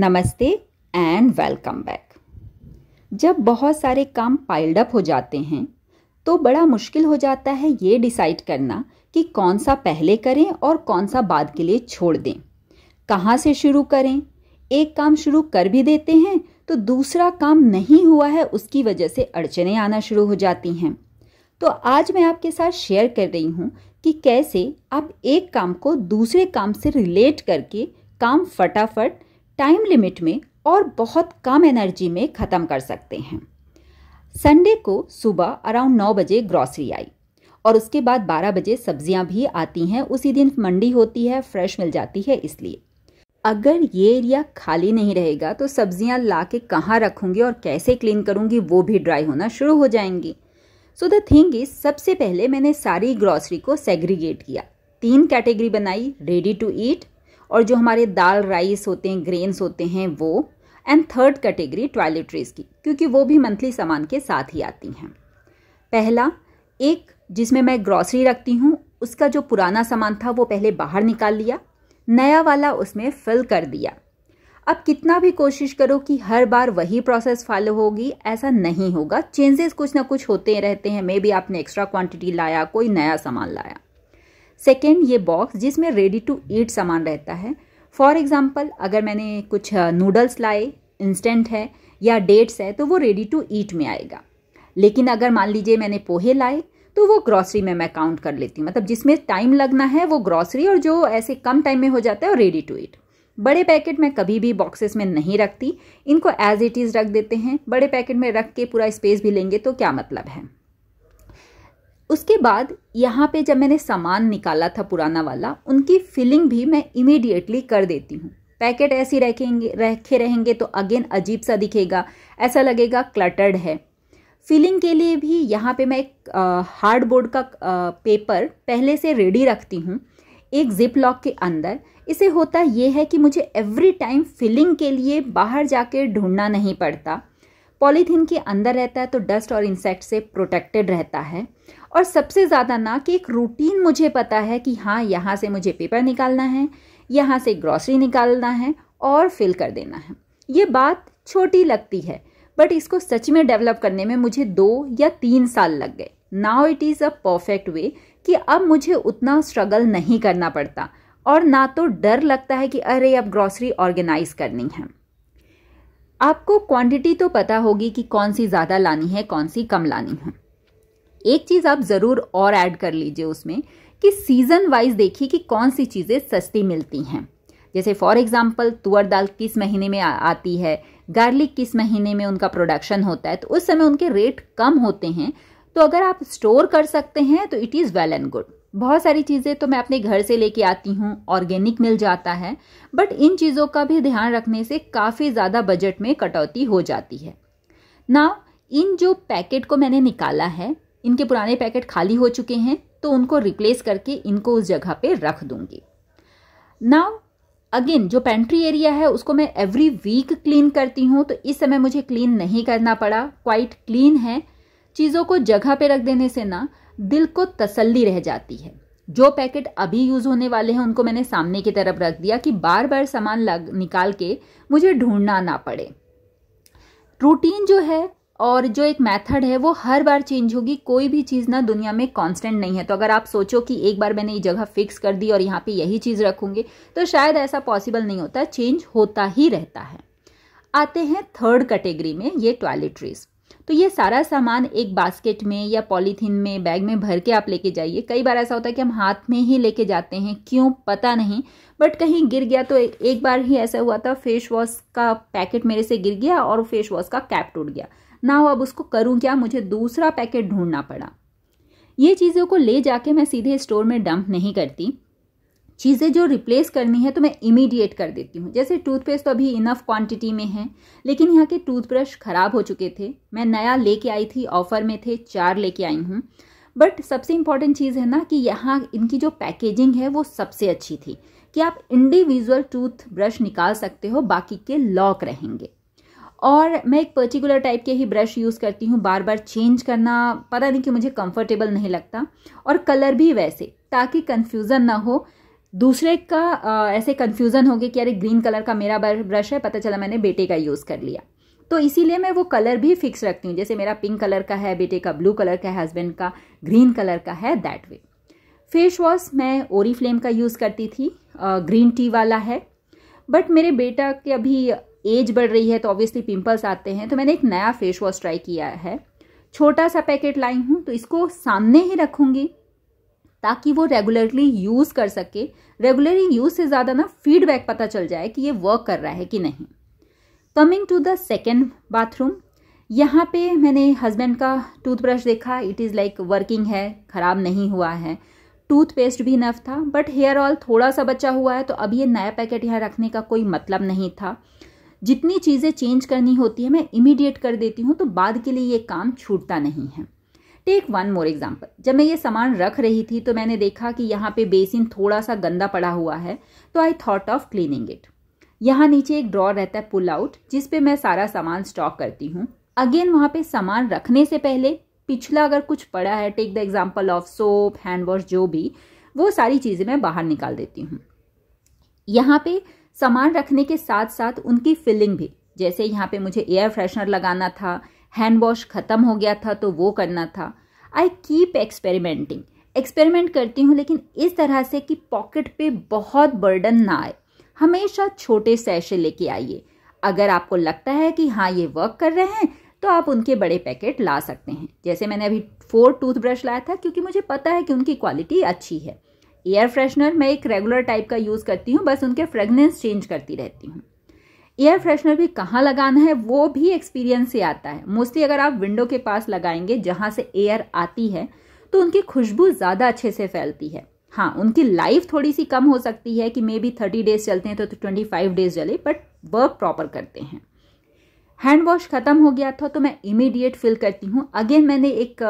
नमस्ते and welcome back जब बहुत सारे काम पाइल्ड अप हो जाते हैं तो बड़ा मुश्किल हो जाता है ये डिसाइड करना कि कौन सा पहले करें और कौन सा बाद के लिए छोड़ दें कहाँ से शुरू करें एक काम शुरू कर भी देते हैं तो दूसरा काम नहीं हुआ है उसकी वजह से अड़चने आना शुरू हो जाती हैं तो आज मैं आपके साथ शेयर कर रही हूँ कि कैसे आप एक काम को दूसरे काम से रिलेट करके काम फटाफट टाइम लिमिट में और बहुत कम एनर्जी में ख़त्म कर सकते हैं संडे को सुबह अराउंड नौ बजे ग्रॉसरी आई और उसके बाद बारह बजे सब्जियां भी आती हैं उसी दिन मंडी होती है फ्रेश मिल जाती है इसलिए अगर ये एरिया खाली नहीं रहेगा तो सब्जियां ला के कहाँ रखूँगी और कैसे क्लीन करूँगी वो भी ड्राई होना शुरू हो जाएंगी सो द थिंग इज सबसे पहले मैंने सारी ग्रॉसरी को सेग्रीगेट किया तीन कैटेगरी बनाई रेडी टू ईट और जो हमारे दाल राइस होते हैं ग्रेन्स होते हैं वो एंड थर्ड कैटेगरी टॉयलेटरीज की क्योंकि वो भी मंथली सामान के साथ ही आती हैं पहला एक जिसमें मैं ग्रॉसरी रखती हूँ उसका जो पुराना सामान था वो पहले बाहर निकाल लिया नया वाला उसमें फिल कर दिया अब कितना भी कोशिश करो कि हर बार वही प्रोसेस फॉलो होगी ऐसा नहीं होगा चेंजेस कुछ ना कुछ होते रहते हैं मे भी आपने एक्स्ट्रा क्वांटिटी लाया कोई नया सामान लाया सेकेंड ये बॉक्स जिसमें रेडी टू ईट सामान रहता है फॉर एग्ज़ाम्पल अगर मैंने कुछ नूडल्स लाए इंस्टेंट है या डेट्स है तो वो रेडी टू ईट में आएगा लेकिन अगर मान लीजिए मैंने पोहे लाए तो वो ग्रॉसरी में मैं काउंट कर लेती हूँ मतलब जिसमें टाइम लगना है वो ग्रॉसरी और जो ऐसे कम टाइम में हो जाता है वो रेडी टू ईट बड़े पैकेट मैं कभी भी बॉक्सेस में नहीं रखती इनको एज इट इज़ रख देते हैं बड़े पैकेट में रख के पूरा स्पेस भी लेंगे तो क्या मतलब है उसके बाद यहाँ पे जब मैंने सामान निकाला था पुराना वाला उनकी फिलिंग भी मैं इमीडिएटली कर देती हूँ पैकेट ऐसे रखेंगे रखे रहेंगे तो अगेन अजीब सा दिखेगा ऐसा लगेगा क्लटर्ड है फिलिंग के लिए भी यहाँ पे मैं एक हार्ड बोर्ड का आ, पेपर पहले से रेडी रखती हूँ एक जिप लॉक के अंदर इसे होता यह है कि मुझे एवरी टाइम फिलिंग के लिए बाहर जाके ढूंढना नहीं पड़ता पॉलीथीन के अंदर रहता है तो डस्ट और इंसेक्ट से प्रोटेक्टेड रहता है और सबसे ज़्यादा ना कि एक रूटीन मुझे पता है कि हाँ यहाँ से मुझे पेपर निकालना है यहाँ से ग्रॉसरी निकालना है और फिल कर देना है ये बात छोटी लगती है बट इसको सच में डेवलप करने में मुझे दो या तीन साल लग गए now it is a perfect way कि अब मुझे उतना स्ट्रगल नहीं करना पड़ता और ना तो डर लगता है कि अरे अब ग्रॉसरी ऑर्गेनाइज करनी है आपको क्वांटिटी तो पता होगी कि कौन सी ज़्यादा लानी है कौन सी कम लानी है एक चीज़ आप ज़रूर और ऐड कर लीजिए उसमें कि सीज़न वाइज देखिए कि कौन सी चीज़ें सस्ती मिलती हैं जैसे फॉर एग्जाम्पल तुअर दाल किस महीने में आ, आती है गार्लिक किस महीने में उनका प्रोडक्शन होता है तो उस समय उनके रेट कम होते हैं तो अगर आप स्टोर कर सकते हैं तो it is well and good बहुत सारी चीज़ें तो मैं अपने घर से लेके आती हूँ ऑर्गेनिक मिल जाता है बट इन चीज़ों का भी ध्यान रखने से काफ़ी ज़्यादा बजट में कटौती हो जाती है ना इन जो पैकेट को मैंने निकाला है इनके पुराने पैकेट खाली हो चुके हैं तो उनको रिप्लेस करके इनको उस जगह पे रख दूंगी नाउ अगेन जो पेंट्री एरिया है उसको मैं एवरी वीक क्लीन करती हूँ तो इस समय मुझे क्लीन नहीं करना पड़ा क्वाइट क्लीन है चीज़ों को जगह पे रख देने से ना दिल को तसल्ली रह जाती है जो पैकेट अभी यूज़ होने वाले हैं उनको मैंने सामने की तरफ रख दिया कि बार बार सामान लग निकाल के मुझे ढूंढना ना पड़े रूटीन जो है और जो एक मेथड है वो हर बार चेंज होगी कोई भी चीज़ ना दुनिया में कांस्टेंट नहीं है तो अगर आप सोचो कि एक बार मैंने ये जगह फिक्स कर दी और यहाँ पे यही चीज़ रखूँगी तो शायद ऐसा पॉसिबल नहीं होता चेंज होता ही रहता है आते हैं थर्ड कैटेगरी में ये टॉयलेटरीज तो ये सारा सामान एक बास्केट में या पॉलीथीन में बैग में भर के आप लेके जाइए कई बार ऐसा होता है कि हम हाथ में ही लेके जाते हैं क्यों पता नहीं बट कहीं गिर गया तो एक बार ही ऐसा हुआ था फेस वॉश का पैकेट मेरे से गिर गया और फेस वॉश का कैप टूट गया ना हो अब उसको करूँ क्या मुझे दूसरा पैकेट ढूंढना पड़ा ये चीज़ों को ले जाके मैं सीधे स्टोर में डंप नहीं करती चीज़ें जो रिप्लेस करनी है तो मैं इमीडिएट कर देती हूँ जैसे टूथपेस्ट तो अभी इनफ क्वांटिटी में है लेकिन यहाँ के टूथब्रश ख़राब हो चुके थे मैं नया लेके आई थी ऑफ़र में थे चार लेके आई हूँ बट सबसे इम्पॉर्टेंट चीज़ है ना कि यहाँ इनकी जो पैकेजिंग है वो सबसे अच्छी थी कि आप इंडिविजुअल टूथ ब्रश निकाल सकते हो बाकी के लॉक रहेंगे और मैं एक पर्टिकुलर टाइप के ही ब्रश यूज़ करती हूँ बार बार चेंज करना पता नहीं कि मुझे कंफर्टेबल नहीं लगता और कलर भी वैसे ताकि कन्फ्यूज़न ना हो दूसरे का आ, ऐसे कन्फ्यूज़न हो गया कि अरे ग्रीन कलर का मेरा ब्रश है पता चला मैंने बेटे का यूज़ कर लिया तो इसीलिए मैं वो कलर भी फिक्स रखती हूँ जैसे मेरा पिंक कलर का है बेटे का ब्लू कलर का है हस्बैंड का ग्रीन कलर का है दैट वे फेस वॉश मैं ओरी फ्लेम का यूज़ करती थी ग्रीन टी वाला है बट मेरे बेटा के अभी एज बढ़ रही है तो ऑब्वियसली पिंपल्स आते हैं तो मैंने एक नया फेस वॉश ट्राई किया है छोटा सा पैकेट लाई हूँ तो इसको सामने ही रखूँगी ताकि वो रेगुलरली यूज़ कर सके रेगुलरली यूज़ से ज़्यादा ना फीडबैक पता चल जाए कि ये वर्क कर रहा है कि नहीं coming to the second bathroom यहाँ पे मैंने हस्बैंड का टूथब्रश देखा इट इज़ लाइक वर्किंग है ख़राब नहीं हुआ है टूथपेस्ट भी नफ था बट हेयर ऑल थोड़ा सा बचा हुआ है तो अब ये नया पैकेट यहाँ रखने का कोई मतलब नहीं था जितनी चीज़ें चेंज करनी होती है मैं इमीडिएट कर देती हूँ तो बाद के लिए ये काम छूटता नहीं है टेक वन मोर एग्जाम्पल जब मैं ये सामान रख रही थी तो मैंने देखा कि यहाँ पे बेसिन थोड़ा सा गंदा पड़ा हुआ है तो I thought of cleaning it यहाँ नीचे एक ड्रॉ रहता है पुल आउट जिसपे मैं सारा सामान स्टॉक करती हूँ अगेन वहाँ पे सामान रखने से पहले पिछला अगर कुछ पड़ा है take the example of soap hand wash जो भी वो सारी चीज़ें मैं बाहर निकाल देती हूँ यहाँ पे सामान रखने के साथ साथ उनकी फिलिंग भी जैसे यहाँ पे मुझे एयर फ्रेशनर लगाना था हैंड वॉश ख़त्म हो गया था तो वो करना था आई कीप एक्सपेरिमेंटिंग एक्सपेरिमेंट करती हूँ लेकिन इस तरह से कि पॉकेट पे बहुत बर्डन ना आए हमेशा छोटे सैशे लेके आइए अगर आपको लगता है कि हाँ ये वर्क कर रहे हैं तो आप उनके बड़े पैकेट ला सकते हैं जैसे मैंने अभी फोर टूथब्रश लाया था क्योंकि मुझे पता है कि उनकी क्वालिटी अच्छी है एयर फ्रेशनर मैं एक रेगुलर टाइप का यूज़ करती हूँ बस उनके फ्रेगनेंस चेंज करती रहती हूँ एयर फ्रेशनर भी कहाँ लगाना है वो भी एक्सपीरियंस से आता है मोस्टली अगर आप विंडो के पास लगाएंगे जहाँ से एयर आती है तो उनकी खुशबू ज़्यादा अच्छे से फैलती है हाँ उनकी लाइफ थोड़ी सी कम हो सकती है कि मे बी थर्टी डेज चलते हैं तो ट्वेंटी फाइव डेज चले बट वर्क प्रॉपर करते हैं हैंड वॉश ख़त्म हो गया था तो मैं इमीडिएट फिल करती हूँ अगेन मैंने एक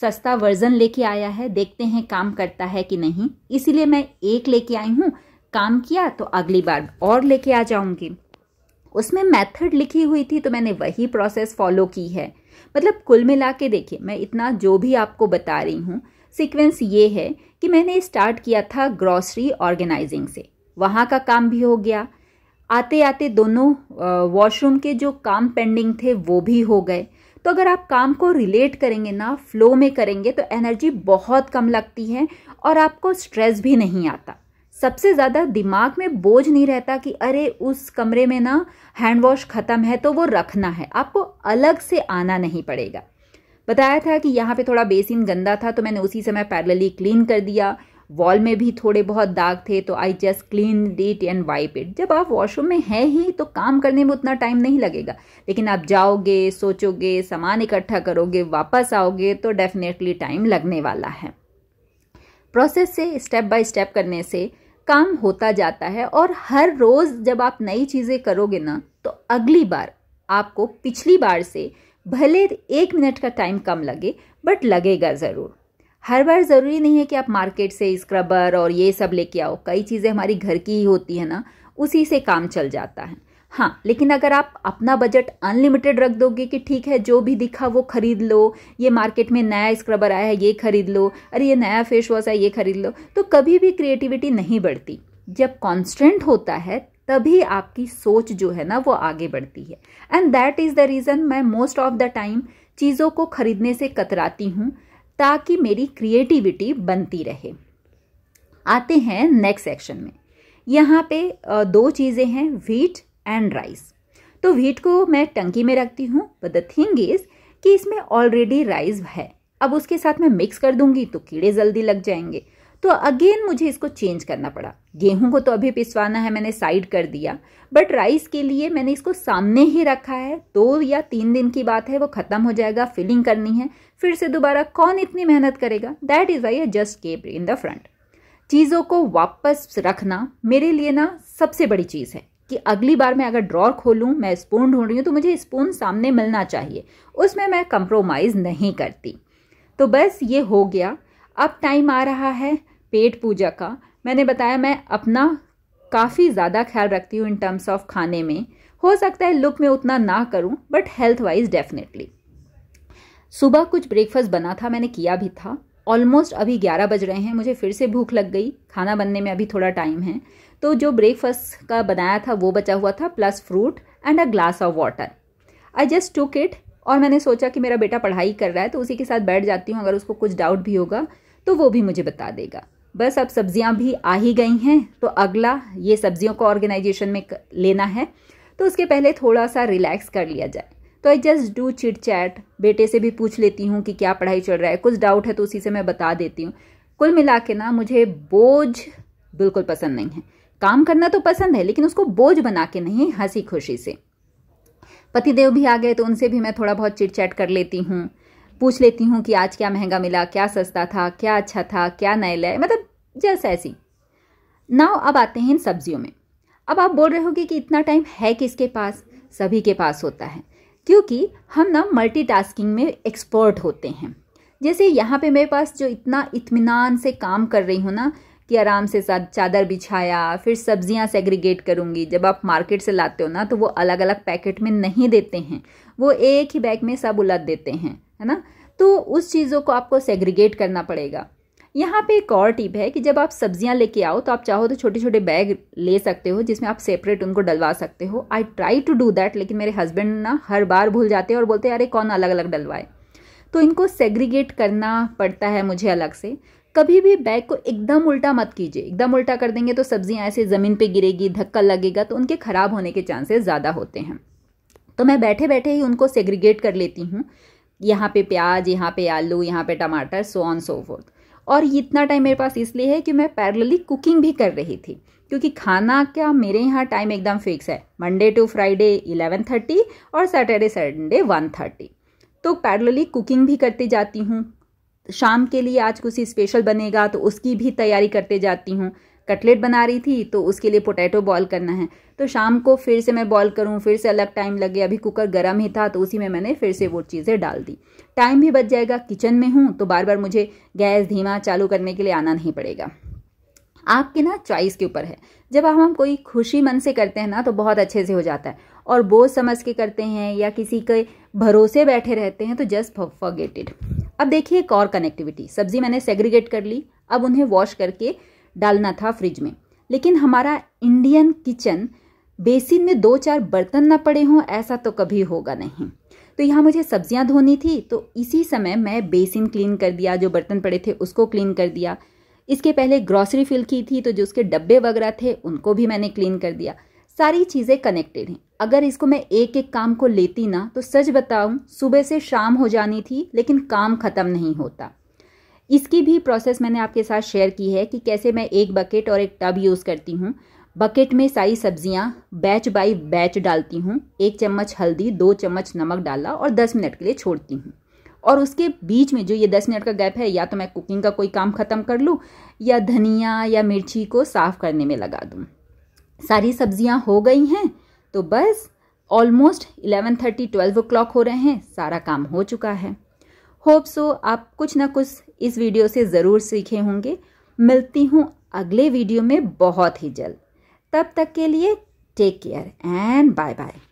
सस्ता वर्जन लेके आया है देखते हैं काम करता है कि नहीं इसीलिए मैं एक लेके आई हूँ काम किया तो अगली बार और लेके आ जाऊँगी उसमें मेथड लिखी हुई थी तो मैंने वही प्रोसेस फॉलो की है मतलब कुल मिला के देखिए मैं इतना जो भी आपको बता रही हूँ सीक्वेंस ये है कि मैंने स्टार्ट किया था ग्रॉसरी ऑर्गेनाइजिंग से वहाँ का काम भी हो गया आते आते दोनों वॉशरूम के जो काम पेंडिंग थे वो भी हो गए तो अगर आप काम को रिलेट करेंगे ना फ्लो में करेंगे तो एनर्जी बहुत कम लगती है और आपको स्ट्रेस भी नहीं आता सबसे ज़्यादा दिमाग में बोझ नहीं रहता कि अरे उस कमरे में ना हैंड वॉश ख़त्म है तो वो रखना है आपको अलग से आना नहीं पड़ेगा बताया था कि यहाँ पे थोड़ा बेसिन गंदा था तो मैंने उसी समय पैरलली क्लीन कर दिया वॉल में भी थोड़े बहुत दाग थे तो I just clean it and wipe it जब आप वॉशरूम में हैं ही तो काम करने में उतना टाइम नहीं लगेगा लेकिन आप जाओगे सोचोगे सामान इकट्ठा करोगे वापस आओगे तो डेफिनेटली टाइम लगने वाला है प्रोसेस से स्टेप बाय स्टेप करने से काम होता जाता है और हर रोज़ जब आप नई चीज़ें करोगे ना तो अगली बार आपको पिछली बार से भले एक मिनट का टाइम कम लगे बट लगेगा ज़रूर हर बार ज़रूरी नहीं है कि आप मार्केट से स्क्रबर और ये सब लेके आओ कई चीज़ें हमारी घर की ही होती है ना उसी से काम चल जाता है हाँ लेकिन अगर आप अपना बजट अनलिमिटेड रख दोगे कि ठीक है जो भी दिखा वो खरीद लो ये मार्केट में नया स्क्रबर आया है ये खरीद लो अरे ये नया फेस वॉश है ये खरीद लो तो कभी भी क्रिएटिविटी नहीं बढ़ती जब कॉन्स्टेंट होता है तभी आपकी सोच जो है ना वो आगे बढ़ती है and that is the reason मैं मोस्ट ऑफ द टाइम चीज़ों को खरीदने से कतराती हूँ ताकि मेरी क्रिएटिविटी बनती रहे आते हैं नेक्स्ट सेक्शन में यहाँ पे दो चीज़ें हैं व्हीट एंड राइस तो व्हीट को मैं टंकी में रखती हूँ बट द थिंग इज़ कि इसमें ऑलरेडी राइस है अब उसके साथ मैं मिक्स कर दूंगी तो कीड़े जल्दी लग जाएंगे तो अगेन मुझे इसको चेंज करना पड़ा गेहूं को तो अभी पिसवाना है मैंने साइड कर दिया बट राइस के लिए मैंने इसको सामने ही रखा है दो या तीन दिन की बात है वो ख़त्म हो जाएगा फिलिंग करनी है फिर से दोबारा कौन इतनी मेहनत करेगा that is I just kept in the front चीज़ों को वापस रखना मेरे लिए ना सबसे बड़ी चीज़ है कि अगली बार मैं अगर ड्रॉर खोलूँ मैं स्पून ढूंढ रही हूँ तो मुझे स्पून सामने मिलना चाहिए उसमें मैं कंप्रोमाइज़ नहीं करती तो बस ये हो गया अब टाइम आ रहा है पेट पूजा का मैंने बताया मैं अपना काफ़ी ज़्यादा ख्याल रखती हूँ इन टर्म्स ऑफ खाने में हो सकता है लुक में उतना ना करूँ बट हेल्थ वाइज डेफिनेटली सुबह कुछ ब्रेकफास्ट बना था मैंने किया भी था ऑलमोस्ट अभी 11 बज रहे हैं मुझे फिर से भूख लग गई खाना बनने में अभी थोड़ा टाइम है तो जो ब्रेकफास्ट का बनाया था वो बचा हुआ था plus fruit and a glass of water I just took it और मैंने सोचा कि मेरा बेटा पढ़ाई कर रहा है तो उसी के साथ बैठ जाती हूँ अगर उसको कुछ डाउट भी होगा तो वो भी मुझे बता देगा बस अब सब्जियां भी आ ही गई हैं तो अगला ये सब्जियों को ऑर्गेनाइजेशन में लेना है तो उसके पहले थोड़ा सा रिलैक्स कर लिया जाए तो I just do chit chat बेटे से भी पूछ लेती हूँ कि क्या पढ़ाई चल रहा है कुछ डाउट है तो उसी से मैं बता देती हूँ कुल मिला के ना मुझे बोझ बिल्कुल पसंद नहीं है काम करना तो पसंद है लेकिन उसको बोझ बना के नहीं हंसी खुशी से पतिदेव भी आ गए तो उनसे भी मैं थोड़ा बहुत चिट चैट कर लेती हूँ पूछ लेती हूँ कि आज क्या महंगा मिला क्या सस्ता था क्या अच्छा था क्या नए लय मतलब जैसे ऐसी नाव अब आते हैं इन सब्जियों में अब आप बोल रहे होगे कि इतना टाइम है किसके पास सभी के पास होता है क्योंकि हम ना मल्टीटास्किंग में एक्सपर्ट होते हैं जैसे यहाँ पे मेरे पास जो इतना इतमान से काम कर रही हूँ ना कि आराम से चादर बिछाया फिर सब्जियाँ सेग्रीगेट करूँगी जब आप मार्केट से लाते हो ना तो वो अलग अलग पैकेट में नहीं देते हैं वो एक ही बैग में सब उलट देते हैं है ना तो उस चीज़ों को आपको सेग्रीगेट करना पड़ेगा यहाँ पे एक और टिप है कि जब आप सब्जियाँ लेके आओ तो आप चाहो तो छोटे छोटे बैग ले सकते हो जिसमें आप सेपरेट उनको डलवा सकते हो I try to do that लेकिन मेरे हस्बैंड ना हर बार भूल जाते हैं और बोलते हैं अरे कौन अलग अलग डलवाए तो इनको सेग्रीगेट करना पड़ता है मुझे अलग से कभी भी बैग को एकदम उल्टा मत कीजिए एकदम उल्टा कर देंगे तो सब्जियाँ ऐसे ज़मीन पर गिरेगी धक्का लगेगा तो उनके ख़राब होने के चांसेस ज़्यादा होते हैं तो मैं बैठे बैठे ही उनको सेग्रीगेट कर लेती हूँ यहाँ पे प्याज यहाँ पे आलू यहाँ पे टमाटर सो ऑन सो फोर्थ और इतना टाइम मेरे पास इसलिए है कि मैं पैरलली कुकिंग भी कर रही थी क्योंकि खाना का मेरे यहाँ टाइम एकदम फिक्स है Monday to Friday eleven thirty और सैटरडे संडे वन थर्टी तो पैरलली कुकिंग भी करती जाती हूँ शाम के लिए आज कुछ स्पेशल बनेगा तो उसकी भी तैयारी करते जाती हूँ कटलेट बना रही थी तो उसके लिए पोटैटो बॉयल करना है तो शाम को फिर से मैं बॉयल करूँ फिर से अलग टाइम लगे अभी कुकर गर्म ही था तो उसी में मैंने फिर से वो चीज़ें डाल दी टाइम भी बच जाएगा किचन में हूँ तो बार बार मुझे गैस धीमा चालू करने के लिए आना नहीं पड़ेगा आपके ना चॉइस के ऊपर है जब हम हम कोई खुशी मन से करते हैं ना तो बहुत अच्छे से हो जाता है और बोझ समझ के करते हैं या किसी के भरोसे बैठे रहते हैं तो जस्ट फॉरगेटेड अब देखिए एक और कनेक्टिविटी सब्जी मैंने सेग्रीगेट कर ली अब उन्हें वॉश करके डालना था फ्रिज में लेकिन हमारा इंडियन किचन बेसिन में दो चार बर्तन ना पड़े हों ऐसा तो कभी होगा नहीं तो यहाँ मुझे सब्जियाँ धोनी थी तो इसी समय मैं बेसिन क्लीन कर दिया जो बर्तन पड़े थे उसको क्लीन कर दिया इसके पहले ग्रॉसरी फिल की थी तो जो उसके डब्बे वगैरह थे उनको भी मैंने क्लीन कर दिया सारी चीज़ें कनेक्टेड हैं अगर इसको मैं एक एक काम को लेती ना तो सच बताऊँ सुबह से शाम हो जानी थी लेकिन काम ख़त्म नहीं होता इसकी भी प्रोसेस मैंने आपके साथ शेयर की है कि कैसे मैं एक बकेट और एक टब यूज़ करती हूँ बकेट में सारी सब्जियाँ बैच बाई बैच डालती हूँ एक चम्मच हल्दी दो चम्मच नमक डाला और दस मिनट के लिए छोड़ती हूँ और उसके बीच में जो ये दस मिनट का गैप है या तो मैं कुकिंग का कोई काम ख़त्म कर लूँ या धनिया या मिर्ची को साफ़ करने में लगा दूँ सारी सब्जियाँ हो गई हैं तो बस almost eleven thirty twelve o'clock हो रहे हैं सारा काम हो चुका है होप सो आप कुछ ना कुछ इस वीडियो से ज़रूर सीखे होंगे मिलती हूँ अगले वीडियो में बहुत ही जल्द तब तक के लिए take care and bye bye